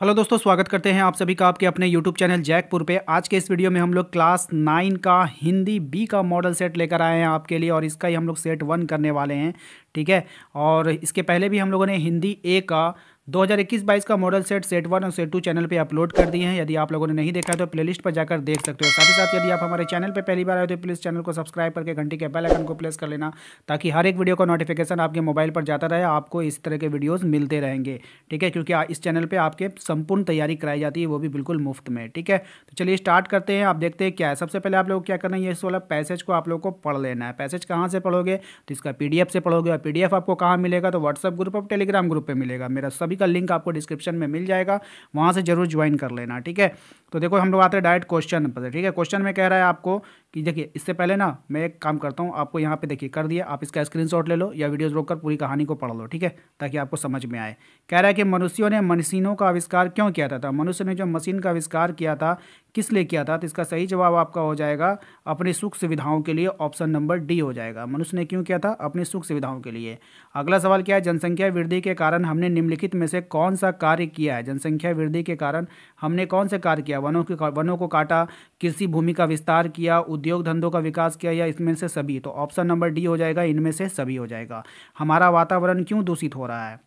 Hello दोस्तों स्वागत करते हैं आप सभी का आपके अपने यूट्यूब चैनल जैकपुर पे आज के इस वीडियो में हम लोग क्लास नाइन का हिंदी बी का मॉडल सेट लेकर आए हैं आपके लिए और इसका ही हम लोग सेट वन करने वाले हैं ठीक है और इसके पहले भी हम लोगों ने हिंदी ए का 2021-22 का मॉडल सेट सेट वन और सेट टू चैनल पे अपलोड कर दिए हैं यदि आप लोगों ने नहीं देखा है तो प्लेलिस्ट पर जाकर देख सकते हो साथ ही साथ यदि आप हमारे चैनल पे पहली बार आए तो प्लीज़ चैनल को सब्सक्राइब करके घंटी के बेल आइकन को प्रेस कर लेना ताकि हर एक वीडियो का नोटिफिकेशन आपके मोबाइल पर जाता रहे आपको इस तरह के वीडियोज़ मिलते रहेंगे ठीक है क्योंकि इस चैनल पर आपके संपूर्ण तैयारी कराई जाती है वो भी बिल्कुल मुफ्त में ठीक है तो चलिए स्टार्ट करते हैं आप देखते हैं क्या है सबसे पहले आप लोग क्या करना है इस वाला पैसेज को आप लोग को पढ़ लेना है पैसेज कहाँ से पढ़ोगे तो इसका पी से पढ़ोगे और पी आपको कहाँ मिलेगा तो व्हाट्सअप ग्रुप और टेलीग्राम ग्रुप पर मिलेगा मेरा सब सभी का लिंक आपको डिस्क्रिप्शन में मिल जाएगा वहाँ से जरूर ज्वाइन कर लेना ठीक है तो देखो हम लोग आते हैं डायरेक्ट क्वेश्चन पर ठीक है क्वेश्चन में कह रहा है आपको कि देखिए इससे पहले ना मैं एक काम करता हूँ आपको यहाँ पे देखिए कर दिया आप इसका स्क्रीनशॉट ले लो या वीडियोज रोककर पूरी कहानी को पढ़ लो ठीक है ताकि आपको समझ में आए कह रहा है कि मनुष्यों ने मशीनों का आविष्कार क्यों किया था, था? मनुष्य ने जो मशीन का आविष्कार किया था किस लिए किया था तो इसका सही जवाब आपका हो जाएगा अपनी सुख सुविधाओं के लिए ऑप्शन नंबर डी हो जाएगा मनुष्य ने क्यों किया था अपनी सुख सुविधाओं के लिए अगला सवाल क्या है जनसंख्या वृद्धि के कारण हमने निम्नलिखित में से कौन सा कार्य किया है जनसंख्या वृद्धि के कारण हमने कौन से कार्य किया वनों के वनों को काटा कृषि भूमि का विस्तार किया उद्योग धंधों का विकास किया या इसमें से सभी तो ऑप्शन नंबर डी हो जाएगा इनमें से सभी हो जाएगा हमारा वातावरण क्यों दूषित हो रहा है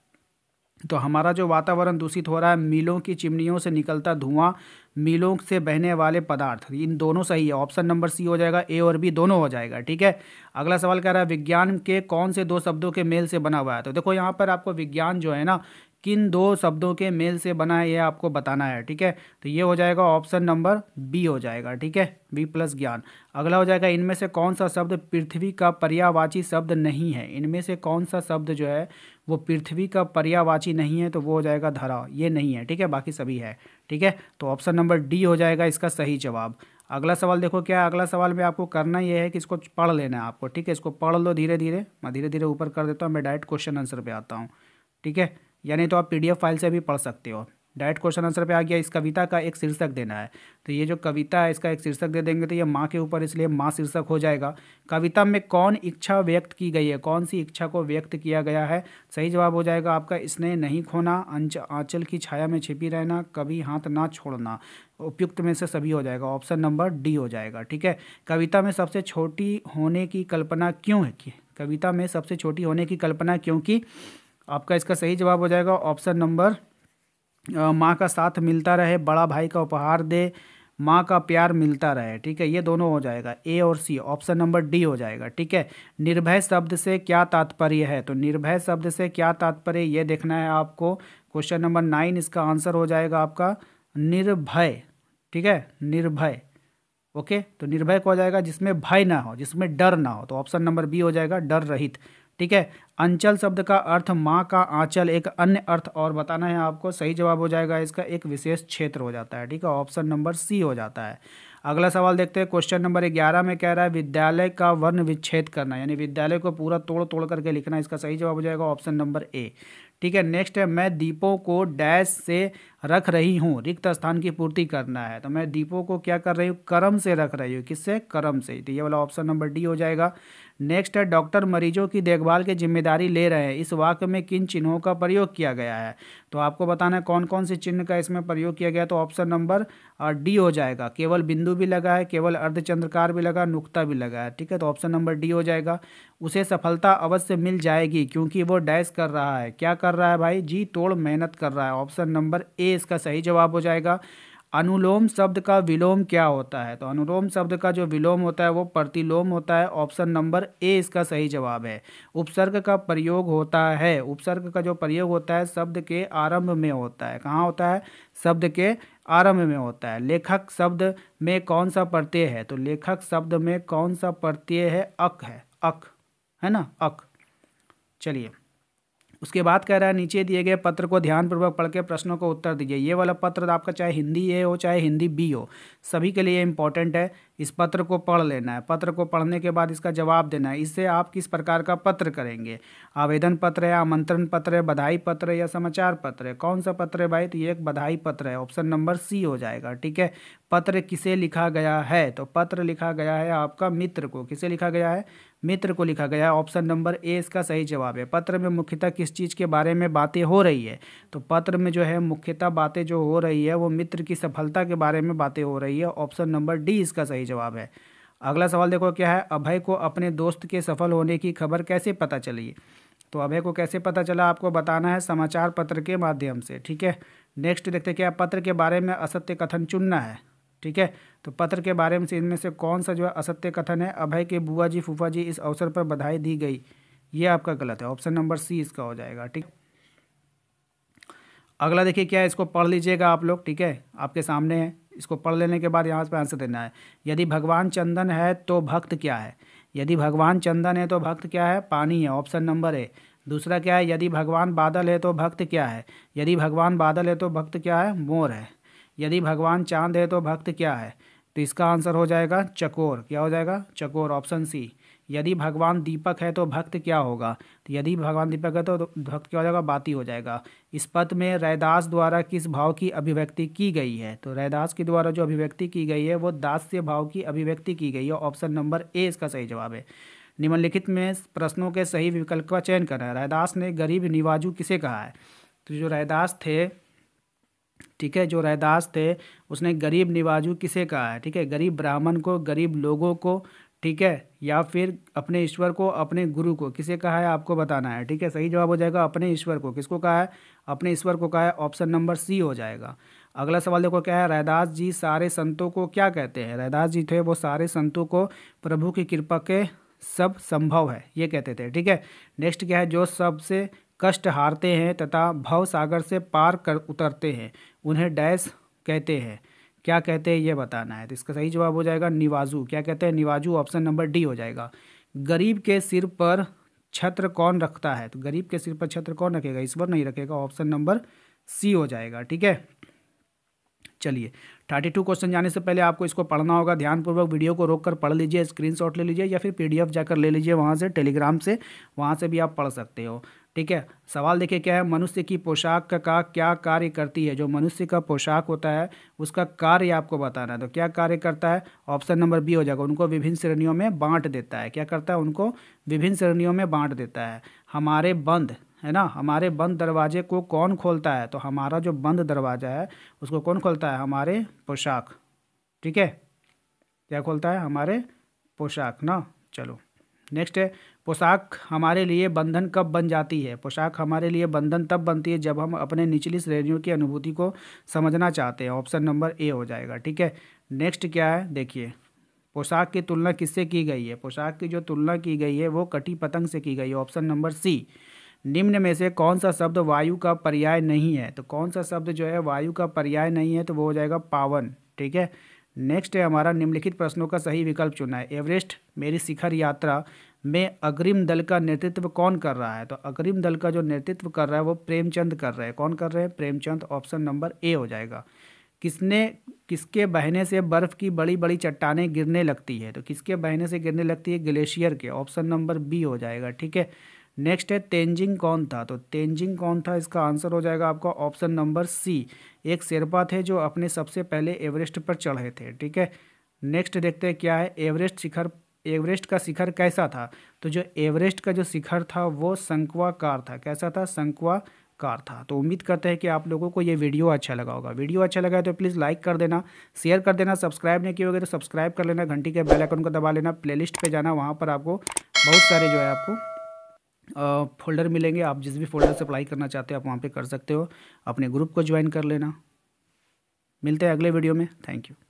तो हमारा जो वातावरण दूषित हो रहा है मिलों की चिमनियों से निकलता धुआं मीलों से बहने वाले पदार्थ तो इन दोनों सही है ऑप्शन नंबर सी हो जाएगा ए और बी दोनों हो जाएगा ठीक है अगला सवाल कह रहा है विज्ञान के कौन से दो शब्दों के मेल से बना हुआ है तो देखो यहाँ पर आपको विज्ञान जो है ना किन दो शब्दों के मेल से बना है ये आपको बताना है ठीक है तो ये हो जाएगा ऑप्शन नंबर बी हो जाएगा ठीक है बी प्लस ज्ञान अगला हो जाएगा इनमें से कौन सा शब्द पृथ्वी का पर्यावाची शब्द नहीं है इनमें से कौन सा शब्द जो है वो पृथ्वी का पर्यावाची नहीं है तो वो हो जाएगा धरा ये नहीं है ठीक है बाकी सभी है ठीक है तो ऑप्शन नंबर नंबर डी हो जाएगा इसका सही जवाब अगला सवाल देखो क्या अगला सवाल में आपको करना यह है कि इसको पढ़ लेना है आपको ठीक है इसको पढ़ लो धीरे धीरे मैं धीरे धीरे ऊपर कर देता हूँ मैं डायरेक्ट क्वेश्चन आंसर पर आता हूँ ठीक है यानी तो आप पी फाइल से भी पढ़ सकते हो डायरेक्ट क्वेश्चन आंसर पे आ गया इस कविता का एक शीर्षक देना है तो ये जो कविता है इसका एक शीर्षक दे देंगे तो ये माँ के ऊपर इसलिए माँ शीर्षक हो जाएगा कविता में कौन इच्छा व्यक्त की गई है कौन सी इच्छा को व्यक्त किया गया है सही जवाब हो जाएगा आपका इसने नहीं खोना अंच आंचल की छाया में छिपी रहना कभी हाथ ना छोड़ना उपयुक्त में से सभी हो जाएगा ऑप्शन नंबर डी हो जाएगा ठीक है कविता में सबसे छोटी होने की कल्पना क्यों है कि कविता में सबसे छोटी होने की कल्पना क्योंकि आपका इसका सही जवाब हो जाएगा ऑप्शन नंबर माँ का साथ मिलता रहे बड़ा भाई का उपहार दे माँ का प्यार मिलता रहे ठीक है ये दोनों हो जाएगा ए और सी ऑप्शन नंबर डी हो जाएगा ठीक है निर्भय शब्द से क्या तात्पर्य है तो निर्भय शब्द से क्या तात्पर्य ये देखना है आपको क्वेश्चन नंबर नाइन इसका आंसर हो जाएगा आपका निर्भय ठीक है निर्भय ओके तो निर्भय को हो जाएगा जिसमें भय ना हो जिसमें डर ना हो तो ऑप्शन नंबर बी हो जाएगा डर रहित ठीक है अंचल शब्द का अर्थ माँ का आंचल एक अन्य अर्थ और बताना है आपको सही जवाब हो जाएगा इसका एक विशेष क्षेत्र हो जाता है ठीक है ऑप्शन नंबर सी हो जाता है अगला सवाल देखते हैं क्वेश्चन नंबर ग्यारह में कह रहा है विद्यालय का वर्ण विच्छेद करना यानी विद्यालय को पूरा तोड़ तोड़ करके लिखना इसका सही जवाब हो जाएगा ऑप्शन नंबर ए ठीक है नेक्स्ट है मैं दीपों को डैश से रख रही हूँ रिक्त स्थान की पूर्ति करना है तो मैं दीपों को क्या कर रही हूँ कर्म से रख रही हूँ किससे कर्म से तो ये वाला ऑप्शन नंबर डी हो जाएगा नेक्स्ट है डॉक्टर मरीजों की देखभाल की जिम्मेदारी ले रहे हैं इस वाक्य में किन चिन्हों का प्रयोग किया गया है तो आपको बताना है कौन कौन से चिन्ह का इसमें प्रयोग किया गया तो ऑप्शन नंबर डी हो जाएगा केवल बिंदु भी लगा है केवल अर्धचंद्रकार भी लगा नुक्ता भी लगा है ठीक है तो ऑप्शन नंबर डी हो जाएगा उसे सफलता अवश्य मिल जाएगी क्योंकि वो डैश कर रहा है क्या कर रहा है भाई जी तोड़ मेहनत कर रहा है ऑप्शन नंबर ए इसका सही जवाब हो जाएगा अनुलोम शब्द का विलोम क्या होता है तो अनुलोम शब्द का जो विलोम होता है वो प्रतिलोम होता है ऑप्शन नंबर ए इसका सही जवाब है उपसर्ग का प्रयोग होता है उपसर्ग का जो प्रयोग होता है शब्द के आरंभ में होता है कहाँ होता है शब्द के आरंभ में होता है लेखक शब्द में कौन सा प्रत्यय है तो लेखक शब्द में कौन सा प्रत्यय है अक है अक है ना अक चलिए उसके बाद कह रहा है नीचे दिए गए पत्र को ध्यानपूर्वक पढ़ के प्रश्नों को उत्तर दीजिए ये वाला पत्र तो आपका चाहे हिंदी ए हो चाहे हिंदी बी हो सभी के लिए इंपॉर्टेंट है इस पत्र को पढ़ लेना है पत्र को पढ़ने के बाद इसका जवाब देना है इससे आप किस प्रकार का पत्र करेंगे आवेदन पत्र है आमंत्रण पत्र है बधाई पत्र है या समाचार पत्र है कौन सा पत्र है भाई तो ये एक बधाई पत्र है ऑप्शन नंबर सी हो जाएगा ठीक है पत्र किसे लिखा गया है तो पत्र लिखा गया है आपका मित्र को किसे लिखा गया है मित्र को लिखा गया है ऑप्शन नंबर ए इसका सही जवाब है पत्र में मुख्यतः किस चीज़ के बारे में बातें हो रही है तो पत्र में जो है मुख्यतः बातें जो हो रही है वो मित्र की सफलता के बारे में बातें हो रही है ऑप्शन नंबर डी इसका सही जवाब है अगला सवाल देखो क्या है अभय को अपने दोस्त के सफल होने की खबर कैसे पता चली तो अभय को कैसे पता चला आपको बताना है समाचार पत्र के माध्यम से ठीक है नेक्स्ट देखते क्या पत्र के बारे में असत्य कथन चुनना है ठीक है तो पत्र के बारे में से इनमें से कौन सा जो है असत्य कथन है अभय के बुआ जी फूफा जी इस अवसर पर बधाई दी गई ये आपका गलत है ऑप्शन नंबर सी इसका हो जाएगा ठीक अगला देखिए क्या है इसको पढ़ लीजिएगा आप लोग ठीक है आपके सामने है इसको पढ़ लेने के बाद यहाँ पर आंसर देना है यदि भगवान चंदन है तो भक्त क्या है यदि भगवान चंदन है तो भक्त क्या है पानी है ऑप्शन नंबर ए दूसरा क्या है यदि भगवान बादल है तो भक्त क्या है यदि भगवान बादल है तो भक्त क्या है मोर है यदि भगवान चांद है तो भक्त क्या है तो इसका आंसर हो जाएगा चकोर क्या हो जाएगा चकोर ऑप्शन सी यदि भगवान दीपक है तो भक्त क्या होगा तो यदि भगवान दीपक है तो भक्त क्या हो जाएगा बाती हो जाएगा इस पद में रैदास द्वारा किस भाव की अभिव्यक्ति की गई है तो रैदास के द्वारा जो अभिव्यक्ति की गई है वो दास्य भाव की अभिव्यक्ति की गई है ऑप्शन नंबर ए इसका सही जवाब है निम्नलिखित में प्रश्नों के सही विकल्प का चयन करना है रैदास ने गरीब निवाजू किसे कहा है तो जो रैदास थे ठीक है जो रहदास थे उसने गरीब निवाजू किसे कहा है ठीक है गरीब ब्राह्मण को गरीब लोगों को ठीक है या फिर अपने ईश्वर को अपने गुरु को किसे कहा है आपको बताना है ठीक है सही जवाब हो जाएगा अपने ईश्वर को किसको कहा है अपने ईश्वर को कहा है ऑप्शन नंबर सी हो जाएगा अगला सवाल देखो क्या है रैदास जी सारे संतों को क्या कहते हैं रैदास जी थे वो सारे संतों को प्रभु की कृपा के सब संभव है ये कहते थे ठीक है नेक्स्ट क्या है जो सबसे कष्ट हारते हैं तथा भव सागर से पार कर उतरते हैं उन्हें डैश कहते हैं क्या कहते हैं ये बताना है तो इसका सही जवाब हो जाएगा निवाजू क्या कहते हैं निवाजू ऑप्शन नंबर डी हो जाएगा गरीब के सिर पर छत्र कौन रखता है तो गरीब के सिर पर छत्र कौन रखेगा इस पर नहीं रखेगा ऑप्शन नंबर सी हो जाएगा ठीक है चलिए थर्टी टू क्वेश्चन जाने से पहले आपको इसको पढ़ना होगा ध्यानपूर्वक वीडियो को रोक कर पढ़ लीजिए स्क्रीनशॉट ले लीजिए या फिर पीडीएफ जाकर ले लीजिए वहाँ से टेलीग्राम से वहाँ से भी आप पढ़ सकते हो ठीक है सवाल देखिए क्या है मनुष्य की पोशाक का, का क्या कार्य करती है जो मनुष्य का पोशाक होता है उसका कार्य आपको बताना है तो क्या कार्य करता है ऑप्शन नंबर बी हो जाएगा उनको विभिन्न श्रेणियों में बांट देता है क्या करता है उनको विभिन्न श्रेणियों में बांट देता है हमारे बंद है ना हमारे बंद दरवाजे को कौन खोलता है तो हमारा जो बंद दरवाज़ा है उसको कौन खोलता है हमारे पोशाक ठीक है क्या खोलता है हमारे पोशाक ना चलो नेक्स्ट है पोशाक हमारे लिए बंधन कब बन जाती है पोशाक हमारे लिए बंधन तब बनती है जब हम अपने निचली श्रेणियों की अनुभूति को समझना चाहते हैं ऑप्शन नंबर ए हो जाएगा ठीक है नेक्स्ट क्या है देखिए पोशाक की तुलना किससे की गई है पोशाक की जो तुलना की गई है वो कटी पतंग से की गई है ऑप्शन नंबर सी निम्न में से कौन सा शब्द वायु का पर्याय नहीं है तो कौन सा शब्द जो है वायु का पर्याय नहीं है तो वो हो जाएगा पावन ठीक है नेक्स्ट है हमारा निम्नलिखित प्रश्नों का सही विकल्प चुना है एवरेस्ट मेरी शिखर यात्रा में अग्रिम दल का नेतृत्व कौन कर रहा है तो अग्रिम दल का जो नेतृत्व कर रहा है वो प्रेमचंद कर रहे हैं कौन कर रहे हैं प्रेमचंद ऑप्शन नंबर ए हो जाएगा किसने किसके बहने से बर्फ़ की बड़ी बड़ी चट्टानें गिरने लगती है तो किसके बहने से गिरने लगती है ग्लेशियर के ऑप्शन नंबर बी हो जाएगा ठीक है नेक्स्ट है तेंजिंग कौन था तो तेंजिंग कौन था इसका आंसर हो जाएगा आपका ऑप्शन नंबर सी एक शेरपा थे जो अपने सबसे पहले एवरेस्ट पर चढ़े थे ठीक है नेक्स्ट देखते हैं क्या है एवरेस्ट शिखर एवरेस्ट का शिखर कैसा था तो जो एवरेस्ट का जो शिखर था वो शंकुआकार था कैसा था शंकुआ कार था तो उम्मीद करते हैं कि आप लोगों को ये वीडियो अच्छा लगा होगा वीडियो अच्छा लगा है तो प्लीज़ लाइक कर देना शेयर कर देना सब्सक्राइब नहीं किए होगा तो सब्सक्राइब कर लेना घंटी के बेल आइकन को दबा लेना प्लेलिस्ट पे जाना वहाँ पर आपको बहुत सारे जो है आपको फोल्डर मिलेंगे आप जिस भी फोल्डर से अप्लाई करना चाहते हो आप वहाँ पे कर सकते हो अपने ग्रुप को ज्वाइन कर लेना मिलते हैं अगले वीडियो में थैंक यू